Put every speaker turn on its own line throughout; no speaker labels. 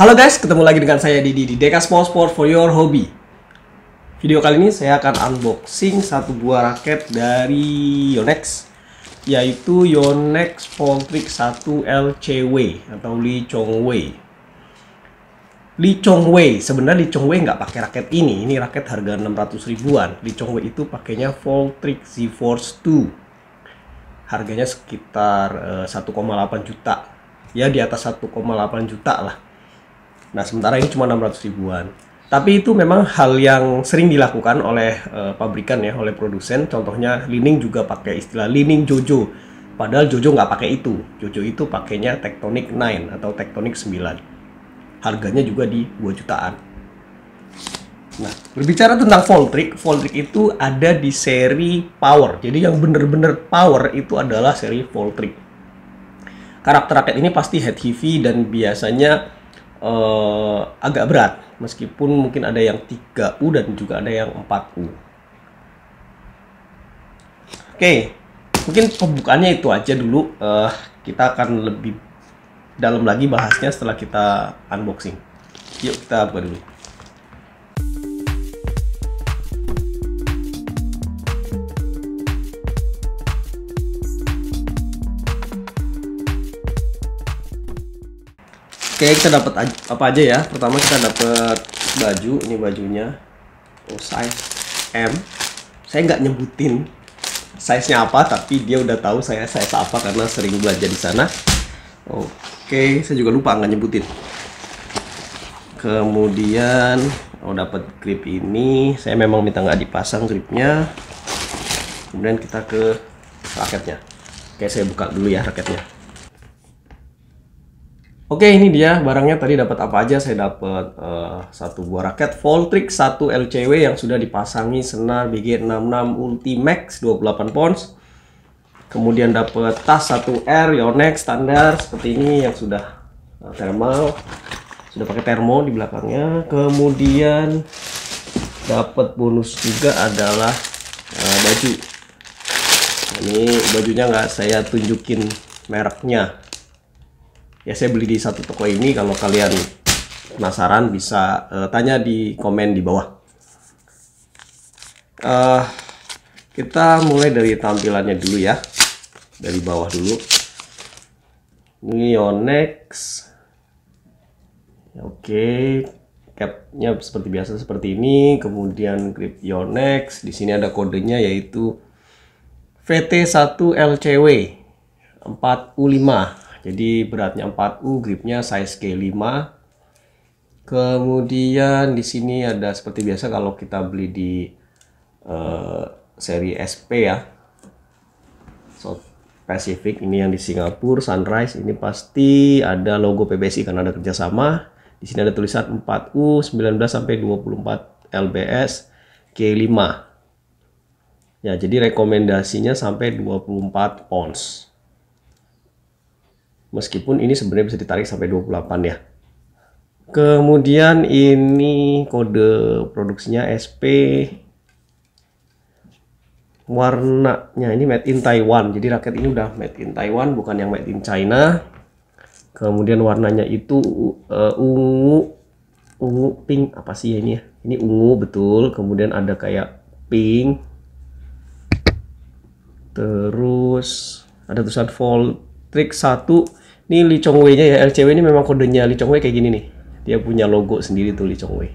Halo guys, ketemu lagi dengan saya Didi di Deka Small Sport for Your Hobby. Video kali ini saya akan unboxing satu buah raket dari Yonex, yaitu Yonex Voltrix 1 LCW atau Li Chongwei. Li Wei sebenarnya Li Wei nggak pakai raket ini, ini raket harga 600 ribuan. Li Wei itu pakainya Voltrix Z Force 2. Harganya sekitar 1,8 eh, juta. Ya di atas 1,8 juta lah Nah, sementara ini cuma 600 ribuan. Tapi itu memang hal yang sering dilakukan oleh uh, pabrikan ya, oleh produsen. Contohnya Lining juga pakai istilah Lining Jojo. Padahal Jojo nggak pakai itu. Jojo itu pakainya Tectonic 9 atau Tectonic 9. Harganya juga di 2 jutaan. Nah, berbicara tentang Voltrik Voltrik itu ada di seri Power. Jadi yang benar-benar Power itu adalah seri Voltrik Karakter rakyat ini pasti head heavy dan biasanya uh, agak berat meskipun mungkin ada yang 3U dan juga ada yang 4U. Oke, okay. mungkin pembukaannya itu aja dulu. Uh, kita akan lebih dalam lagi bahasnya setelah kita unboxing. Yuk kita buka dulu. Oke, kita dapat apa aja ya? Pertama kita dapat baju, ini bajunya. Oh, size M. Saya nggak nyebutin size-nya apa, tapi dia udah tahu saya size apa karena sering belanja di sana. Oke, saya juga lupa nggak nyebutin. Kemudian, oh dapat grip ini. Saya memang minta nggak dipasang gripnya. Kemudian kita ke raketnya. Oke, saya buka dulu ya raketnya. Oke, ini dia barangnya tadi dapat apa aja. Saya dapat uh, satu buah raket Voltrix, satu LCW yang sudah dipasangi senar BG66 Ultimax 28 pounds. Kemudian dapat tas 1R Yonex standar seperti ini yang sudah eh, thermal, sudah pakai termo di belakangnya. Kemudian dapat bonus juga adalah uh, baju. Ini bajunya nggak saya tunjukin mereknya ya saya beli di satu toko ini kalau kalian penasaran bisa uh, tanya di komen di bawah uh, kita mulai dari tampilannya dulu ya dari bawah dulu ini Yonex oke okay. capnya seperti biasa seperti ini kemudian grip Yonex di sini ada kodenya yaitu VT1LCW 4U5 jadi beratnya 4U, gripnya size K5. Kemudian di sini ada seperti biasa kalau kita beli di uh, seri SP ya. South Pacific ini yang di Singapura, Sunrise ini pasti ada logo PBSI karena ada kerjasama. Di sini ada tulisan 4U 19 sampai 24 LBS K5. Ya, jadi rekomendasinya sampai 24 ons. Meskipun ini sebenarnya bisa ditarik sampai 28 ya. Kemudian ini kode produksinya SP warnanya ini made in Taiwan. Jadi raket ini udah made in Taiwan bukan yang made in China. Kemudian warnanya itu uh, ungu ungu pink apa sih ya ini ya? Ini ungu betul. Kemudian ada kayak pink. Terus ada tulisan volt trik satu ini Li Chong Wei nya ya LCW ini memang kodenya Li Chong Wei kayak gini nih dia punya logo sendiri tuh Li Chong Wei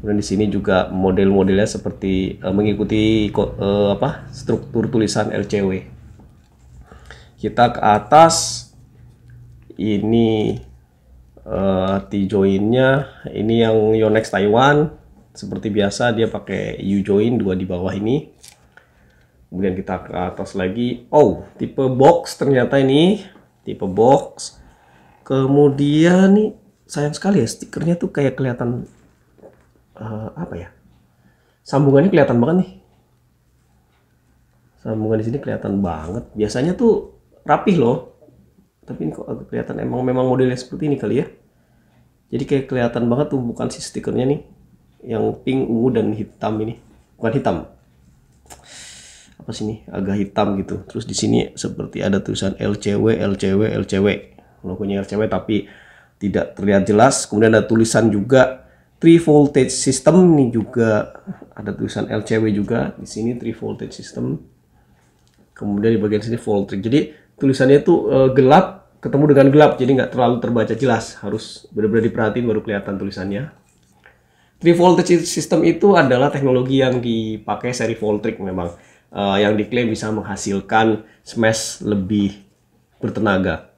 kemudian di sini juga model-modelnya seperti uh, mengikuti uh, apa struktur tulisan LCW kita ke atas ini uh, eh, T nya ini yang Yonex Taiwan seperti biasa dia pakai U join dua di bawah ini kemudian kita ke atas lagi oh tipe box ternyata ini tipe box kemudian nih sayang sekali ya stikernya tuh kayak kelihatan uh, apa ya sambungannya kelihatan banget nih sambungan di sini kelihatan banget biasanya tuh rapih loh tapi ini kok agak kelihatan emang memang modelnya seperti ini kali ya jadi kayak kelihatan banget tuh bukan si stikernya nih yang pink ungu dan hitam ini bukan hitam apa sini agak hitam gitu terus di sini seperti ada tulisan LCW LCW LCW logonya LCW tapi tidak terlihat jelas kemudian ada tulisan juga three voltage system ini juga ada tulisan LCW juga di sini three voltage system kemudian di bagian sini voltage jadi tulisannya itu eh, gelap ketemu dengan gelap jadi nggak terlalu terbaca jelas harus benar-benar diperhatiin baru kelihatan tulisannya Three voltage system itu adalah teknologi yang dipakai seri voltrik memang uh, yang diklaim bisa menghasilkan smash lebih bertenaga.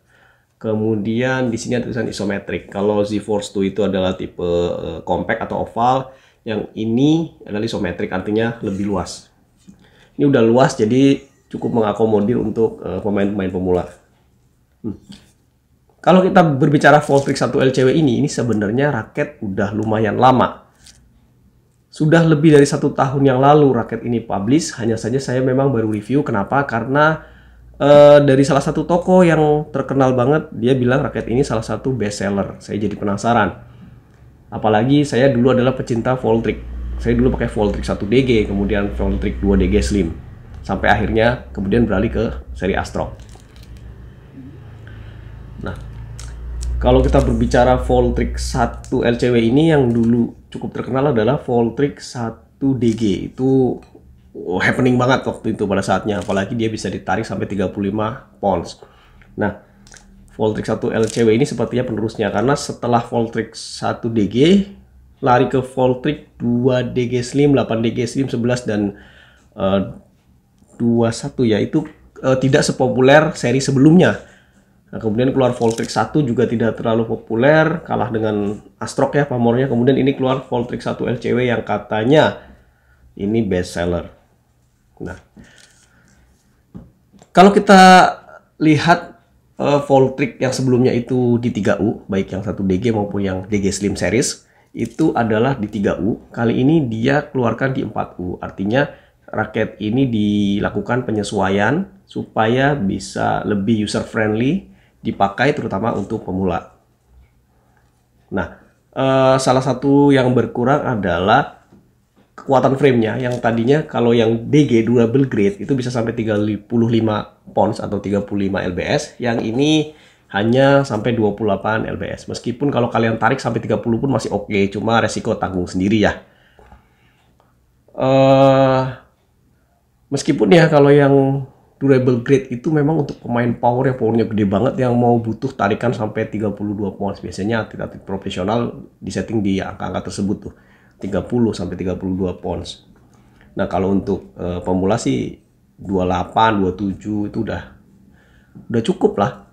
Kemudian di sini ada tulisan isometrik. Kalau Z Force 2 itu adalah tipe uh, compact atau oval, yang ini adalah isometrik artinya lebih luas. Ini udah luas jadi cukup mengakomodir untuk eh, pemain-pemain uh, pemula. Hmm. Kalau kita berbicara Voltrix 1 LCW ini, ini sebenarnya raket udah lumayan lama sudah lebih dari satu tahun yang lalu raket ini publish, hanya saja saya memang baru review. Kenapa? Karena uh, dari salah satu toko yang terkenal banget, dia bilang raket ini salah satu best seller. Saya jadi penasaran. Apalagi saya dulu adalah pecinta voltrik Saya dulu pakai voltrik 1DG, kemudian voltrik 2DG Slim. Sampai akhirnya kemudian beralih ke seri Astro. Kalau kita berbicara Voltrix 1 LCW ini yang dulu cukup terkenal adalah Voltrix 1 DG. Itu oh, happening banget waktu itu pada saatnya. Apalagi dia bisa ditarik sampai 35 pounds. Nah, Voltrix 1 LCW ini sepertinya penerusnya. Karena setelah Voltrix 1 DG, lari ke Voltrix 2 DG Slim, 8 DG Slim, 11, dan uh, eh, 21 ya. Itu uh, tidak sepopuler seri sebelumnya Nah, kemudian keluar Voltrix 1 juga tidak terlalu populer, kalah dengan Astrok ya pamornya. Kemudian ini keluar Voltrix 1 LCW yang katanya ini best seller. Nah, kalau kita lihat uh, eh, Voltrix yang sebelumnya itu di 3U, baik yang 1DG maupun yang DG Slim series, itu adalah di 3U. Kali ini dia keluarkan di 4U, artinya raket ini dilakukan penyesuaian supaya bisa lebih user friendly dipakai terutama untuk pemula. Nah, eh, salah satu yang berkurang adalah kekuatan framenya yang tadinya kalau yang DG durable grade itu bisa sampai 35 pounds atau 35 lbs, yang ini hanya sampai 28 lbs. Meskipun kalau kalian tarik sampai 30 pun masih oke, okay, cuma resiko tanggung sendiri ya. Uh, meskipun ya kalau yang durable grade itu memang untuk pemain power ya, powernya gede banget yang mau butuh tarikan sampai 32 pounds biasanya atlet profesional di setting di angka-angka tersebut tuh 30 sampai 32 pounds nah kalau untuk e, pemula sih 28 27 itu udah udah cukup lah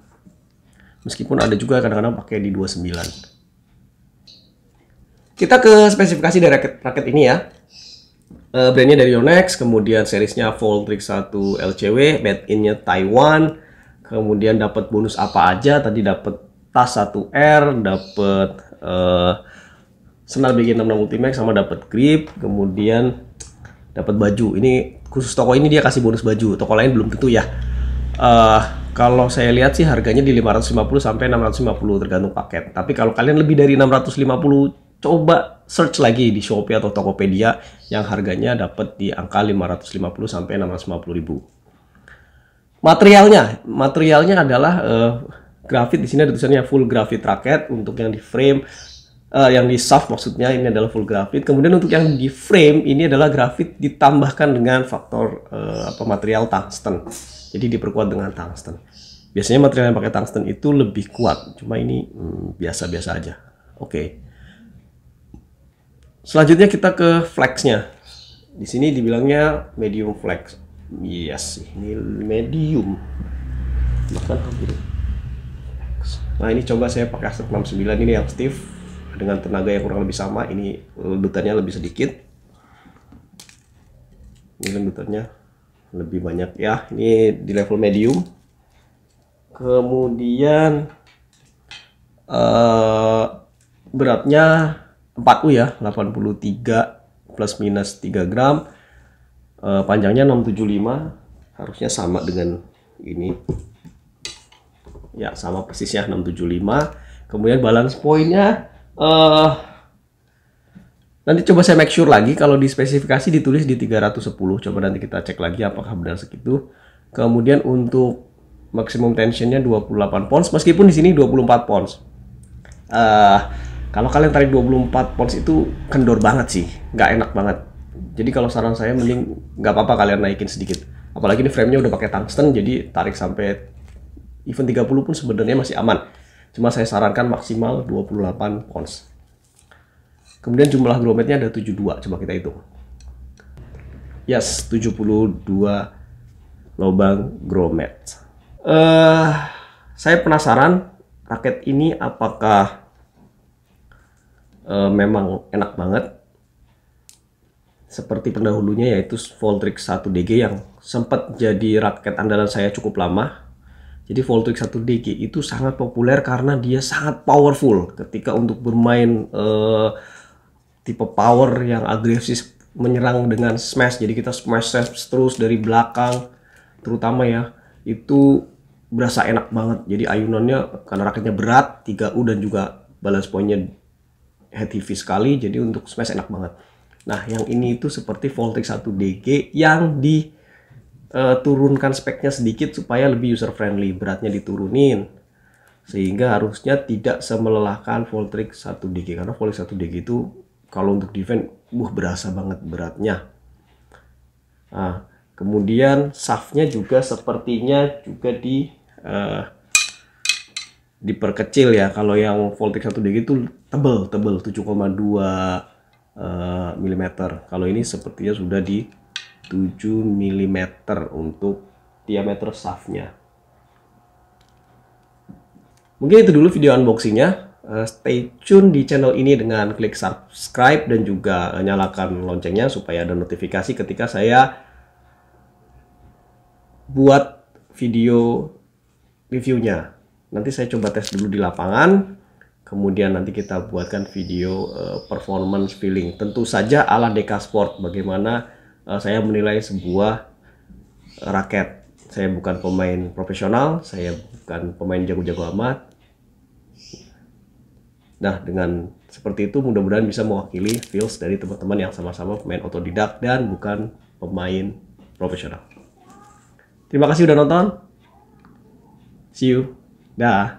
meskipun ada juga kadang-kadang pakai di 29 kita ke spesifikasi dari raket, raket ini ya Uh, brandnya dari Yonex, kemudian seriesnya Voltrix 1 LCW, made in Taiwan, kemudian dapat bonus apa aja, tadi dapat tas 1R, dapat uh, senar BG66 Ultimax sama dapat grip, kemudian dapat baju. Ini khusus toko ini dia kasih bonus baju, toko lain belum tentu ya. Uh, kalau saya lihat sih harganya di 550 sampai 650 tergantung paket. Tapi kalau kalian lebih dari 650 coba search lagi di Shopee atau Tokopedia yang harganya dapat di angka 550 sampai 650 ribu. Materialnya, materialnya adalah uh, grafit di sini ada tulisannya full grafit raket untuk yang di frame uh, yang di soft maksudnya ini adalah full grafit. Kemudian untuk yang di frame ini adalah grafit ditambahkan dengan faktor uh, apa material tungsten. Jadi diperkuat dengan tungsten. Biasanya material yang pakai tungsten itu lebih kuat, cuma ini hmm, biasa-biasa hmm, aja. Oke. Okay. Selanjutnya kita ke flexnya. Di sini dibilangnya medium flex. Yes, ini medium. Bahkan hampir. Nah ini coba saya pakai aset 69 ini yang stiff dengan tenaga yang kurang lebih sama. Ini lembutannya lebih sedikit. Ini lembutannya lebih banyak ya. Ini di level medium. Kemudian uh, beratnya 4U ya, 83 plus minus 3 gram. E, panjangnya 675, harusnya sama dengan ini. Ya, sama persisnya 675. Kemudian balance pointnya eh, nanti coba saya make sure lagi kalau di spesifikasi ditulis di 310. Coba nanti kita cek lagi apakah benar segitu. Kemudian untuk maksimum tensionnya 28 pounds meskipun di sini 24 pounds. Uh, kalau kalian tarik 24 pons itu kendor banget sih nggak enak banget jadi kalau saran saya mending nggak apa-apa kalian naikin sedikit apalagi ini framenya udah pakai tungsten jadi tarik sampai even 30 pun sebenarnya masih aman cuma saya sarankan maksimal 28 pons. kemudian jumlah grommetnya ada 72 coba kita hitung yes 72 lubang grommet uh, eh, saya penasaran raket ini apakah uh, memang enak banget seperti pendahulunya yaitu Voltrix 1DG yang sempat jadi raket andalan saya cukup lama. Jadi Voltrix 1DG itu sangat populer karena dia sangat powerful ketika untuk bermain uh, tipe power yang agresif menyerang dengan smash. Jadi kita smash smash terus dari belakang terutama ya. Itu berasa enak banget. Jadi ayunannya karena raketnya berat, 3U dan juga balance pointnya heavy sekali jadi untuk smash enak banget nah yang ini itu seperti Voltic 1DG yang di uh, turunkan speknya sedikit supaya lebih user friendly beratnya diturunin sehingga harusnya tidak semelelahkan Voltrix 1DG karena Voltrix 1DG itu kalau untuk defense buh berasa banget beratnya nah, kemudian shaftnya juga sepertinya juga di uh, diperkecil ya kalau yang voltage 1DG itu tebel tebel 7,2 uh, mm kalau ini sepertinya sudah di 7 mm untuk diameter shaftnya mungkin itu dulu video unboxingnya uh, stay tune di channel ini dengan klik subscribe dan juga eh, nyalakan loncengnya supaya ada notifikasi ketika saya buat video reviewnya Nanti saya coba tes dulu di lapangan, kemudian nanti kita buatkan video uh, performance feeling. Tentu saja ala Deka Sport, bagaimana uh, saya menilai sebuah raket. Saya bukan pemain profesional, saya bukan pemain jago-jago amat. Nah, dengan seperti itu mudah-mudahan bisa mewakili feels dari teman-teman yang sama-sama pemain otodidak dan bukan pemain profesional. Terima kasih sudah nonton. See you. Ah,